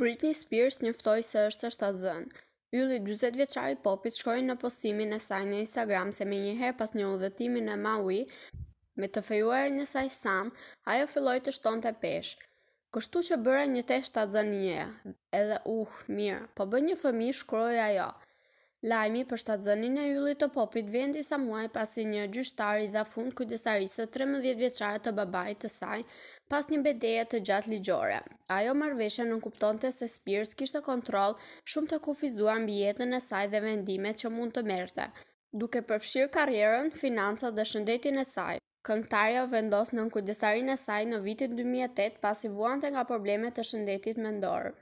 Britney Spears njëftoj se është është të zënë. Yli 20 vjeqari popit shkojnë në postimin e saj në Instagram se me njëherë pas një udhëtimin e Maui, me të fejuar një saj sam, ajo filloj të shtonte të peshë. Kështu që bëra një test të një, edhe uh, mirë, po bë një fëmi shkroja ajo. Lajmi për shtatëzënin e yllit të popit vendi sa muaj pasi një gjyqtar i dha fund kujdestarisë 13 vjeçare të babait të saj pas një bedeja të gjatë ligjore. Ajo marveshe nuk kuptonte se Spears kishte kontroll shumë të kufizuar mbi jetën e saj dhe vendimet që mund të merrte, duke përfshirë karrierën, financat dhe shëndetin e saj. Këngtarja vendos nën kujdestarinë e saj në vitin 2008 pasi vuante nga problemet të shëndetit mendor.